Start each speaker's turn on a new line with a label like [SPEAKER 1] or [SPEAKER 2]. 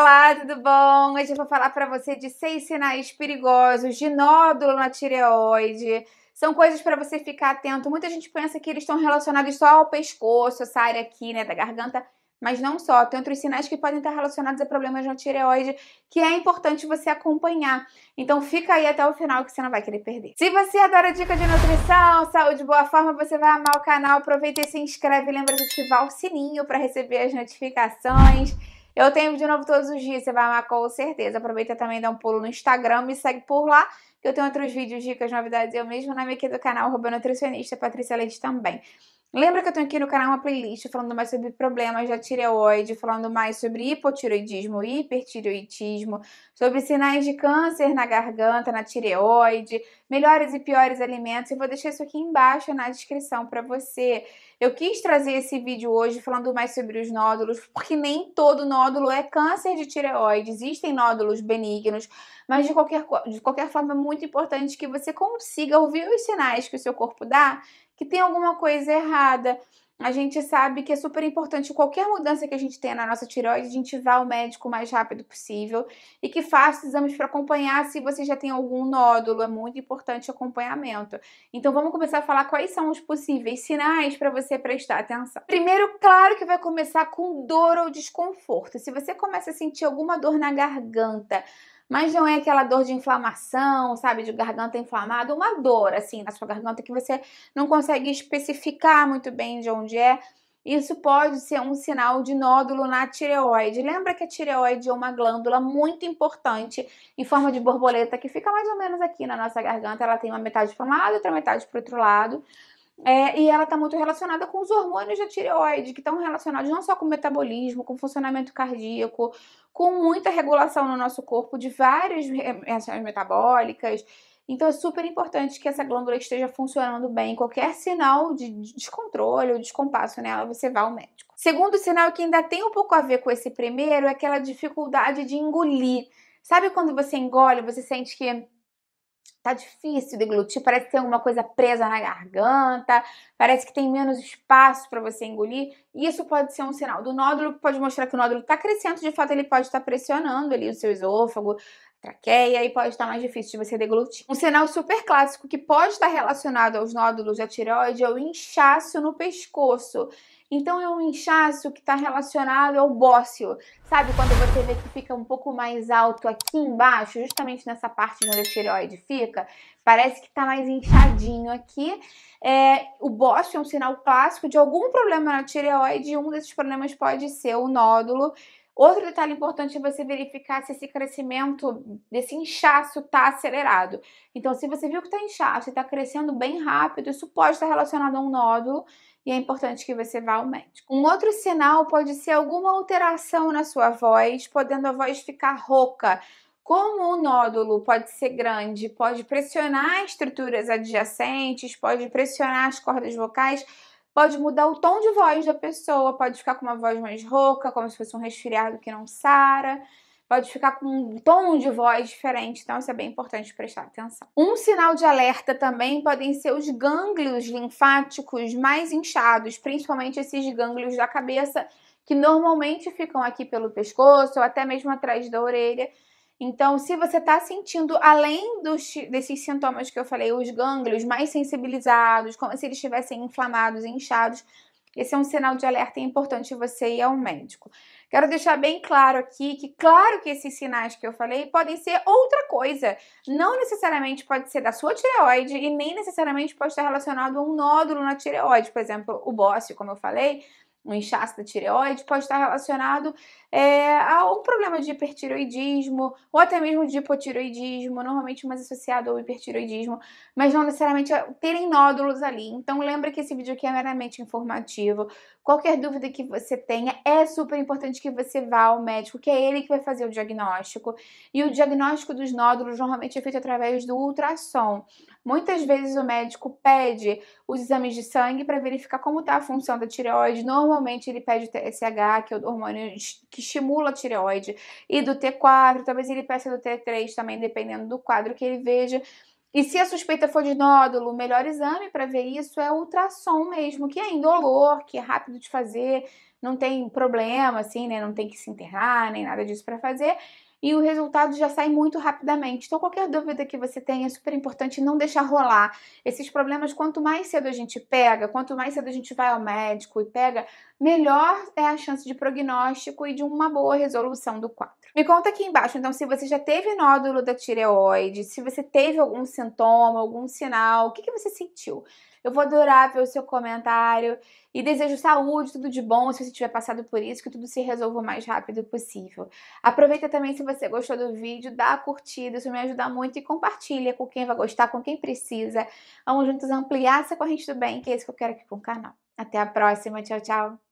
[SPEAKER 1] Olá, tudo bom? Hoje eu vou falar para você de seis sinais perigosos de nódulo na tireoide. São coisas para você ficar atento. Muita gente pensa que eles estão relacionados só ao pescoço, essa área aqui, né, da garganta, mas não só. Tem outros sinais que podem estar relacionados a problemas na tireoide que é importante você acompanhar. Então fica aí até o final que você não vai querer perder. Se você adora dica de nutrição, saúde, boa forma, você vai amar o canal. Aproveita e se inscreve. Lembra de ativar o sininho para receber as notificações. Eu tenho vídeo novo todos os dias, você vai amar com certeza. Aproveita também, dá um pulo no Instagram, me segue por lá, que eu tenho outros vídeos, dicas, novidades, eu mesma na minha aqui do canal, Arroba Nutricionista, Patrícia Leite também. Lembra que eu tenho aqui no canal uma playlist falando mais sobre problemas da tireoide, falando mais sobre hipotiroidismo, hipertireoidismo, sobre sinais de câncer na garganta, na tireoide, melhores e piores alimentos. Eu vou deixar isso aqui embaixo na descrição para você. Eu quis trazer esse vídeo hoje falando mais sobre os nódulos, porque nem todo nódulo é câncer de tireoide. Existem nódulos benignos, mas de qualquer, de qualquer forma é muito importante que você consiga ouvir os sinais que o seu corpo dá que tem alguma coisa errada. A gente sabe que é super importante qualquer mudança que a gente tenha na nossa tireoide, a gente vá ao médico o mais rápido possível e que faça exames para acompanhar se você já tem algum nódulo, é muito importante o acompanhamento. Então vamos começar a falar quais são os possíveis sinais para você prestar atenção. Primeiro, claro que vai começar com dor ou desconforto. Se você começa a sentir alguma dor na garganta, mas não é aquela dor de inflamação, sabe, de garganta inflamada, uma dor assim na sua garganta que você não consegue especificar muito bem de onde é. Isso pode ser um sinal de nódulo na tireoide. Lembra que a tireoide é uma glândula muito importante em forma de borboleta que fica mais ou menos aqui na nossa garganta. Ela tem uma metade para um lado, outra metade para o outro lado. É, e ela está muito relacionada com os hormônios da tireoide, que estão relacionados não só com o metabolismo, com o funcionamento cardíaco, com muita regulação no nosso corpo de várias reações metabólicas. Então é super importante que essa glândula esteja funcionando bem. Qualquer sinal de descontrole ou descompasso nela, você vá ao médico. Segundo sinal que ainda tem um pouco a ver com esse primeiro é aquela dificuldade de engolir. Sabe quando você engole, você sente que tá difícil deglutir, parece que tem alguma coisa presa na garganta, parece que tem menos espaço para você engolir. Isso pode ser um sinal do nódulo, pode mostrar que o nódulo está crescendo, de fato ele pode estar tá pressionando ali o seu esôfago, traqueia e pode estar mais difícil de você deglutir. Um sinal super clássico que pode estar relacionado aos nódulos da tireoide é o inchaço no pescoço. Então é um inchaço que está relacionado ao bócio. Sabe quando você vê que fica um pouco mais alto aqui embaixo, justamente nessa parte onde a tireoide fica? Parece que está mais inchadinho aqui. É, o bócio é um sinal clássico de algum problema na tireoide e um desses problemas pode ser o nódulo Outro detalhe importante é você verificar se esse crescimento, desse inchaço está acelerado. Então, se você viu que está inchaço e está crescendo bem rápido, isso pode estar relacionado a um nódulo e é importante que você vá ao médico. Um outro sinal pode ser alguma alteração na sua voz, podendo a voz ficar rouca. Como o nódulo pode ser grande, pode pressionar estruturas adjacentes, pode pressionar as cordas vocais, Pode mudar o tom de voz da pessoa, pode ficar com uma voz mais rouca, como se fosse um resfriado que não sara pode ficar com um tom de voz diferente, então isso é bem importante prestar atenção. Um sinal de alerta também podem ser os gânglios linfáticos mais inchados, principalmente esses gânglios da cabeça, que normalmente ficam aqui pelo pescoço ou até mesmo atrás da orelha. Então, se você está sentindo, além dos, desses sintomas que eu falei, os gânglios mais sensibilizados, como se eles estivessem inflamados e inchados, esse é um sinal de alerta importante você ir ao médico. Quero deixar bem claro aqui que, claro que esses sinais que eu falei podem ser outra coisa. Não necessariamente pode ser da sua tireoide e nem necessariamente pode estar relacionado a um nódulo na tireoide. Por exemplo, o bócio, como eu falei, um inchaço da tireoide, pode estar relacionado é, a um problema de hipertiroidismo ou até mesmo de hipotiroidismo, normalmente mais associado ao hipertiroidismo, mas não necessariamente terem nódulos ali. Então lembra que esse vídeo aqui é meramente informativo. Qualquer dúvida que você tenha, é super importante que você vá ao médico, que é ele que vai fazer o diagnóstico. E o diagnóstico dos nódulos normalmente é feito através do ultrassom. Muitas vezes o médico pede os exames de sangue para verificar como está a função da tireoide. Normalmente normalmente ele pede o TSH, que é o hormônio que estimula a tireoide, e do T4, talvez ele peça do T3 também, dependendo do quadro que ele veja. E se a suspeita for de nódulo, o melhor exame para ver isso é ultrassom mesmo, que é indolor, que é rápido de fazer, não tem problema, assim, né? Não tem que se enterrar, nem nada disso para fazer e o resultado já sai muito rapidamente. Então, qualquer dúvida que você tenha, é super importante não deixar rolar. Esses problemas, quanto mais cedo a gente pega, quanto mais cedo a gente vai ao médico e pega, melhor é a chance de prognóstico e de uma boa resolução do quadro. Me conta aqui embaixo, então, se você já teve nódulo da tireoide, se você teve algum sintoma, algum sinal, o que, que você sentiu? Eu vou adorar ver o seu comentário e desejo saúde, tudo de bom, se você tiver passado por isso, que tudo se resolva o mais rápido possível. Aproveita também se você gostou do vídeo, dá a curtida, isso me ajuda muito e compartilha com quem vai gostar, com quem precisa. Vamos juntos ampliar essa corrente do bem, que é isso que eu quero aqui com o canal. Até a próxima, tchau, tchau.